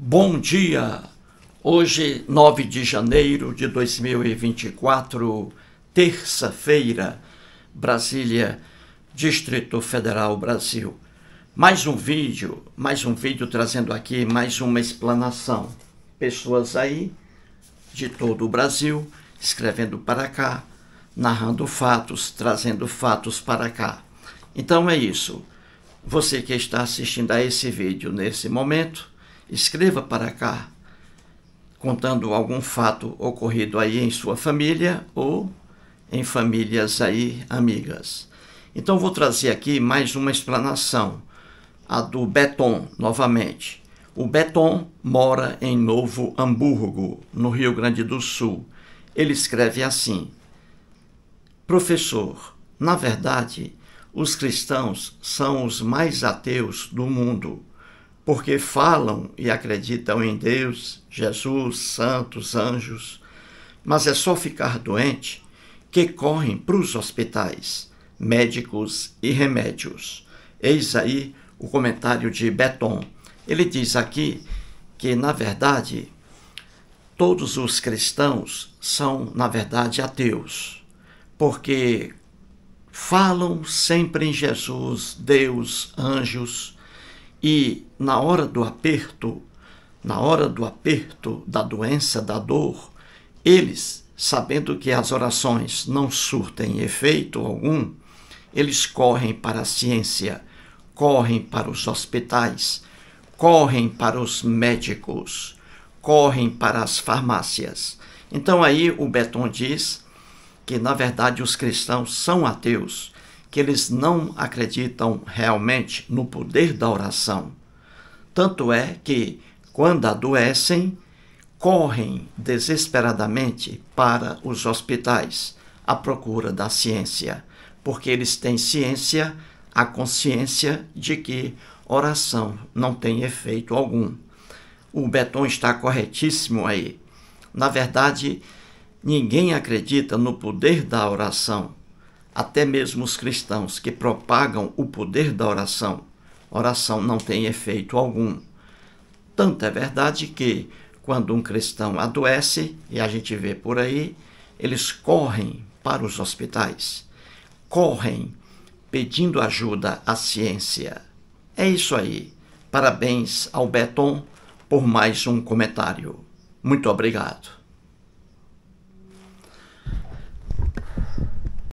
Bom dia! Hoje, 9 de janeiro de 2024, terça-feira, Brasília, Distrito Federal, Brasil. Mais um vídeo, mais um vídeo trazendo aqui mais uma explanação. Pessoas aí de todo o Brasil escrevendo para cá, narrando fatos, trazendo fatos para cá. Então é isso. Você que está assistindo a esse vídeo nesse momento, escreva para cá contando algum fato ocorrido aí em sua família ou em famílias aí amigas. Então vou trazer aqui mais uma explanação, a do Beton novamente. O Beton mora em Novo Hamburgo, no Rio Grande do Sul. Ele escreve assim: Professor, na verdade, os cristãos são os mais ateus do mundo porque falam e acreditam em Deus, Jesus, santos, anjos, mas é só ficar doente que correm para os hospitais, médicos e remédios. Eis aí o comentário de Beton. Ele diz aqui que, na verdade, todos os cristãos são, na verdade, ateus, porque falam sempre em Jesus, Deus, anjos, e na hora do aperto, na hora do aperto, da doença, da dor, eles, sabendo que as orações não surtem efeito algum, eles correm para a ciência, correm para os hospitais, correm para os médicos, correm para as farmácias. Então aí o Beton diz que na verdade os cristãos são ateus que eles não acreditam realmente no poder da oração. Tanto é que, quando adoecem, correm desesperadamente para os hospitais à procura da ciência, porque eles têm ciência, a consciência de que oração não tem efeito algum. O Beton está corretíssimo aí. Na verdade, ninguém acredita no poder da oração até mesmo os cristãos que propagam o poder da oração, oração não tem efeito algum. Tanto é verdade que, quando um cristão adoece, e a gente vê por aí, eles correm para os hospitais, correm pedindo ajuda à ciência. É isso aí. Parabéns ao Beton por mais um comentário. Muito obrigado.